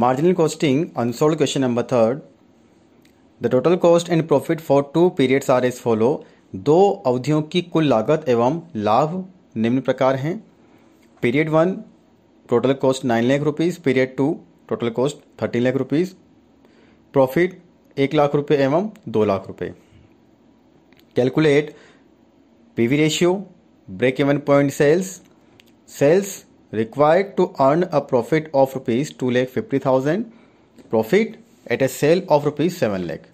Marginal costing unsolved question number 3 The total cost and profit for two periods are as follow दो अवधियों की कुल लागत एवं लाभ निम्न प्रकार हैं period one total cost nine lakh rupees period two total cost thirteen lakh rupees profit एक लाख रुपए एवं दो लाख रुपए calculate PV ratio break even point sales sales required to earn a profit of rupees 2 lakh 50000 profit at a sale of rupees 7 lakh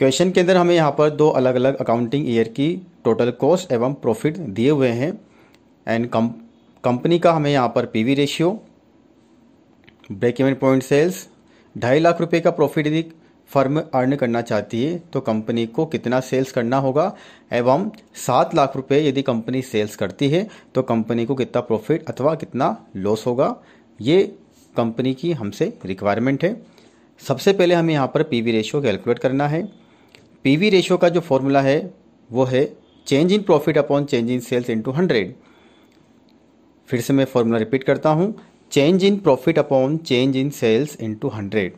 question के अंदर हमें यहाँ पर दो अलग अलग अकाउंटिंग ईयर की टोटल कॉस्ट एवं प्रॉफिट दिए हुए हैं एंड कंपनी का हमें यहाँ पर PV ratio break even point sales ढाई लाख रुपए का प्रॉफिट यदि फर्म अर्न करना चाहती है तो कंपनी को कितना सेल्स करना होगा एवं सात लाख रुपए यदि कंपनी सेल्स करती है तो कंपनी को कितना प्रॉफिट अथवा कितना लॉस होगा ये कंपनी की हमसे रिक्वायरमेंट है सबसे पहले हमें यहाँ पर पी वी रेशियो कैलकुलेट करना है पी वी रेशियो का जो फॉर्मूला है वो है change in profit upon change in sales into hundred फिर से मैं फॉर्मूला रिपीट करता हूँ change in profit upon change in sales into hundred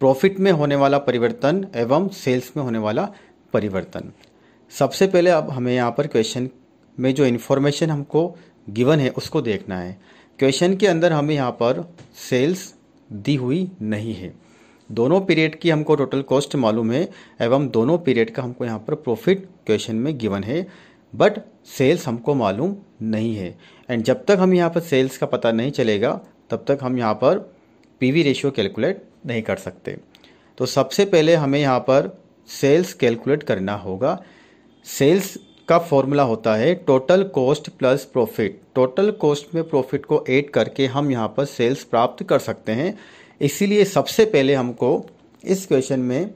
profit में होने वाला परिवर्तन एवं सेल्स में होने वाला परिवर्तन सबसे पहले अब हमें यहाँ पर क्वेश्चन में जो इन्फॉर्मेशन हमको गिवन है उसको देखना है क्वेश्चन के अंदर हमें यहाँ पर सेल्स दी हुई नहीं है दोनों पीरियड की हमको टोटल कॉस्ट मालूम है एवं दोनों पीरियड का हमको यहाँ पर प्रॉफिट क्वेश्चन में गिवन है बट सेल्स हमको मालूम नहीं है एंड जब तक हम यहाँ पर सेल्स का पता नहीं चलेगा तब तक हम यहाँ पर पीवी रेशियो कैलकुलेट नहीं कर सकते तो सबसे पहले हमें यहाँ पर सेल्स कैलकुलेट करना होगा सेल्स का फॉर्मूला होता है total cost plus profit total cost में प्रॉफिट को ऐड करके हम यहाँ पर सेल्स प्राप्त कर सकते हैं इसीलिए सबसे पहले हमको इस क्वेश्चन में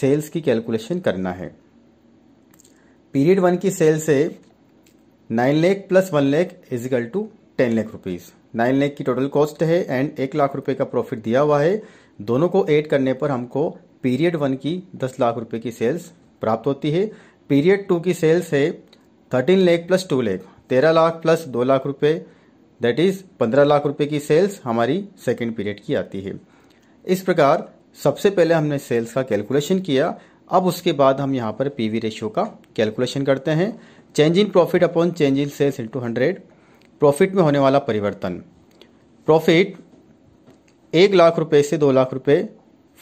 सेल्स की कैलकुलेशन करना है पीरियड वन की सेल से nine lakh plus one lakh is equal to ten lakh rupees nine lakh की टोटल कॉस्ट है एंड एक लाख रुपए का प्रॉफिट दिया हुआ है दोनों को ऐड करने पर हमको पीरियड वन की दस लाख रुपए की सेल्स प्राप्त होती है पीरियड टू की सेल्स है thirteen lakh plus two lakh तेरह लाख प्लस दो लाख रुपए दैट इज पंद्रह लाख रुपए की सेल्स हमारी सेकेंड पीरियड की आती है इस प्रकार सबसे पहले हमने सेल्स का कैलकुलेशन किया अब उसके बाद हम यहाँ पर पीवी रेशियो का कैलकुलेशन करते हैं change in profit upon change in sales into hundred profit में होने वाला परिवर्तन प्रॉफिट एक लाख रुपए से दो लाख रुपए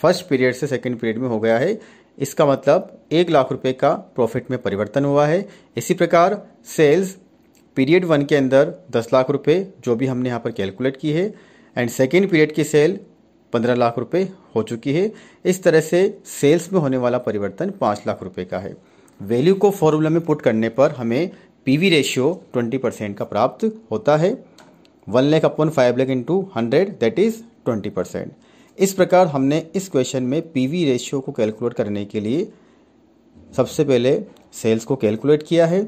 फर्स्ट पीरियड से सेकंड पीरियड में हो गया है इसका मतलब एक लाख रुपए का प्रॉफिट में परिवर्तन हुआ है इसी प्रकार सेल्स पीरियड वन के अंदर दस लाख रुपए जो भी हमने यहाँ पर कैलकुलेट की है एंड सेकेंड पीरियड की सेल पंद्रह लाख रुपए हो चुकी है इस तरह से सेल्स में होने वाला परिवर्तन पाँच लाख रुपए का है वैल्यू को फॉर्मूला में पुट करने पर हमें पीवी रेशियो 20 परसेंट का प्राप्त होता है one lakh upon five lakh into hundred that is twenty percent इस प्रकार हमने इस क्वेश्चन में पीवी रेशियो को कैलकुलेट करने के लिए सबसे पहले सेल्स को कैलकुलेट किया है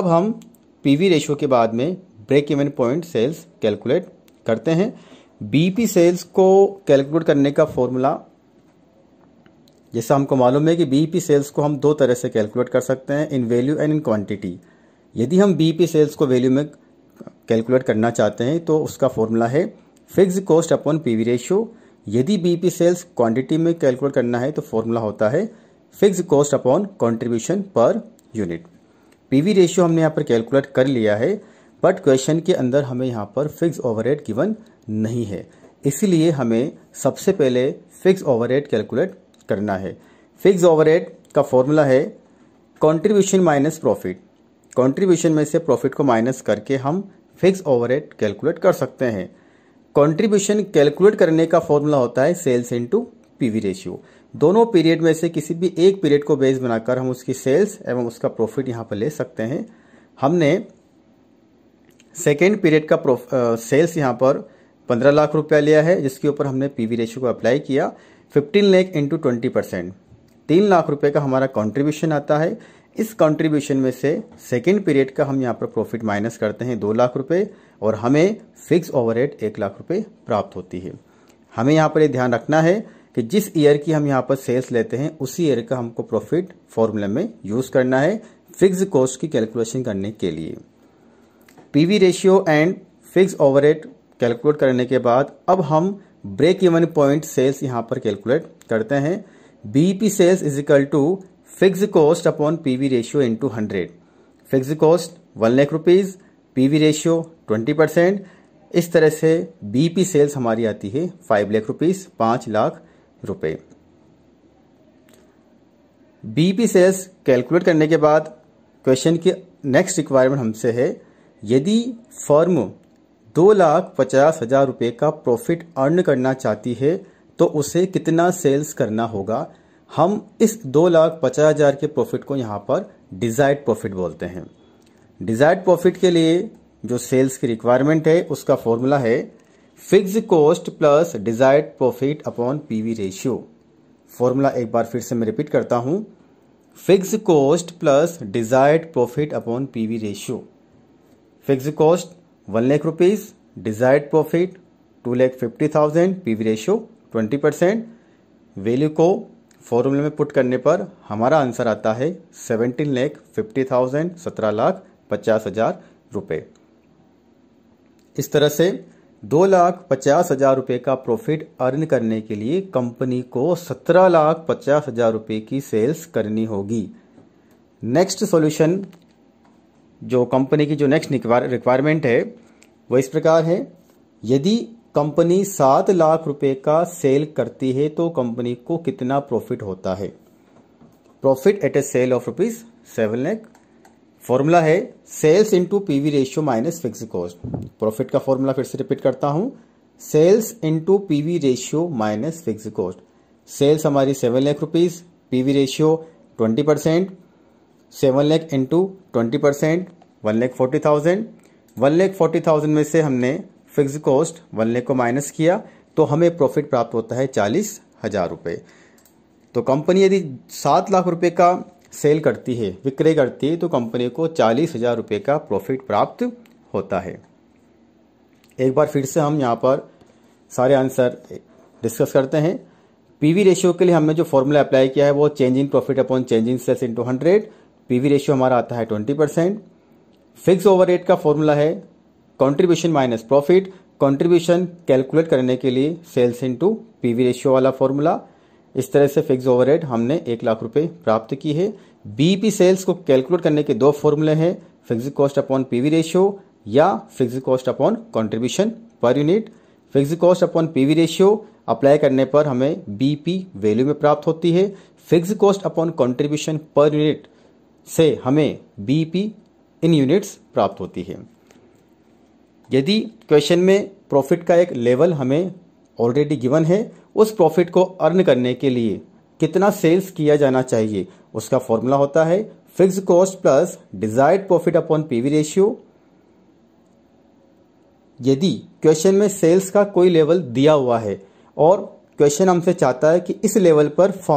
अब हम पीवी रेशियो के बाद में break even point sales calculate करते हैं बीपी सेल्स को कैलकुलेट करने का फॉर्मूला जैसा हमको मालूम है कि बीपी सेल्स को हम दो तरह से कैलकुलेट कर सकते हैं in value and in quantity यदि हम बीपी सेल्स को वैल्यू में कैलकुलेट करना चाहते हैं तो उसका फॉर्मूला है fix cost upon PV ratio यदि बीपी सेल्स क्वांटिटी में कैलकुलेट करना है तो फॉर्मूला होता है fix cost upon contribution per unit PV ratio हमने यहाँ पर कैलकुलेट कर लिया है बट क्वेश्चन के अंदर हमें यहाँ पर फिक्स ओवरहेड गिवन नहीं है इसीलिए हमें सबसे पहले फिक्स ओवरहेड कैलकुलेट करना है फिक्स ओवरहेड का फॉर्मूला है कंट्रीब्यूशन माइनस प्रॉफिट कंट्रीब्यूशन में से प्रॉफिट को माइनस करके हम फिक्स ओवरहेड कैलकुलेट कर सकते हैं कंट्रीब्यूशन कैलकुलेट करने का फॉर्मूला होता है सेल्स इनटू पीवी रेशियो दोनों पीरियड में से किसी भी एक पीरियड को बेस बनाकर हम उसकी सेल्स एवं उसका प्रॉफिट यहाँ पर ले सकते हैं हमने सेकेंड पीरियड का सेल्स सेल्स यहाँ पर पंद्रह लाख रुपया लिया है जिसके ऊपर हमने पीवी रेशियो को अप्लाई किया fifteen lakh into twenty percent तीन लाख रुपये का हमारा कंट्रीब्यूशन आता है इस कंट्रीब्यूशन में से सेकेंड पीरियड का हम यहाँ पर प्रॉफिट माइनस करते हैं दो लाख रुपये और हमें फिक्स ओवर एक लाख रुपये प्राप्त होती है हमें यहाँ पर यह ध्यान रखना है कि जिस ईयर की हम यहाँ पर सेल्स लेते हैं उसी ईयर का हमको प्रॉफिट फॉर्मूला में यूज करना है फिक्स कॉस्ट की कैलकुलेशन करने के लिए PV ratio and fix over calculate करने के बाद अब हम ब्रेक इवन पॉइंट सेल्स यहाँ पर कैलकुलेट करते हैं BP sales is equal to fix cost upon P V ratio to hundred fix cost one lakh rupees P V ratio twenty percent इस तरह से बीपी सेल्स हमारी आती है फाइव लाख रुपीज़ पांच लाख रुपए बी पी सेल्स कैलकुलेट करने के बाद क्वेश्चन की नेक्स्ट रिक्वायरमेंट हमसे है यदि फर्म दो लाख पचास हजार रुपये का प्रॉफिट अर्न करना चाहती है तो उसे कितना सेल्स करना होगा हम इस दो लाख पचास हजार के प्रॉफिट को यहाँ पर डिजायर्ड प्रॉफिट बोलते हैं डिजायर्ड प्रॉफिट के लिए जो सेल्स की रिक्वायरमेंट है उसका फॉर्मूला है fix cost plus desired profit upon PV ratio formula एक बार फिर से मैं रिपीट करता हूँ fix cost plus desired profit upon PV ratio fix cost one lakh rupees desired profit two lakh fifty thousand PV ratio twenty percent value को फॉर्मूले में पुट करने पर हमारा आंसर आता है सेवनटीन लैख फिफ्टी थाउजेंड सत्रह लाख पचास हजार रुपये इस तरह से दो लाख पचास हजार रुपये का प्रॉफिट अर्न करने के लिए कंपनी को सत्रह लाख पचास हजार रुपये की सेल्स करनी होगी नेक्स्ट सॉल्यूशन जो कंपनी की जो नेक्स्ट रिक्वायरमेंट है वह इस प्रकार है यदि कंपनी सात लाख रुपए का सेल करती है तो कंपनी को कितना प्रॉफिट होता है profit at a sale of rupees seven lakh formula है sales into P V ratio minus fix cost profit का फॉर्मूला फिर से रिपीट करता हूं sales into P V ratio minus fix cost sales हमारी seven lakh rupees P V ratio twenty percent seven lakh into twenty percent one lakh forty thousand one lakh forty thousand में से हमने fix cost one लेख को माइनस किया तो हमें प्रॉफिट प्राप्त होता है चालीस हजार रुपये तो कंपनी यदि सात लाख रुपए का सेल करती है विक्रय करती है तो कंपनी को चालीस हजार रुपये का प्रॉफिट प्राप्त होता है एक बार फिर से हम यहाँ पर सारे आंसर डिस्कस करते हैं पीवी रेशियो के लिए हमने जो फॉर्मूला अप्लाई किया है वो change in profit upon change in sales into hundred PV ratio हमारा आता है ट्वेंटी परसेंट फिक्स ओवर का फॉर्मूला है contribution minus profit contribution calculate करने के लिए सेल्स इनटू पीवी रेशियो वाला फॉर्मूला इस तरह से फिक्स ओवरहेड हमने एक लाख रुपए प्राप्त की है बीपी सेल्स को कैलकुलेट करने के दो फॉर्मूले हैं fix cost upon PV ratio या fix cost upon contribution per unit fix cost upon PV ratio apply करने पर हमें बीपी वैल्यू में प्राप्त होती है fix cost upon contribution per unit से हमें बीपी इन यूनिट्स प्राप्त होती है यदि क्वेश्चन में प्रॉफिट का एक लेवल हमें ऑलरेडी गिवन है उस प्रॉफिट को अर्न करने के लिए कितना सेल्स किया जाना चाहिए उसका फॉर्मूला होता है fix cost plus desired profit upon PV ratio यदि क्वेश्चन में सेल्स का कोई लेवल दिया हुआ है और क्वेश्चन हमसे चाहता है कि इस लेवल पर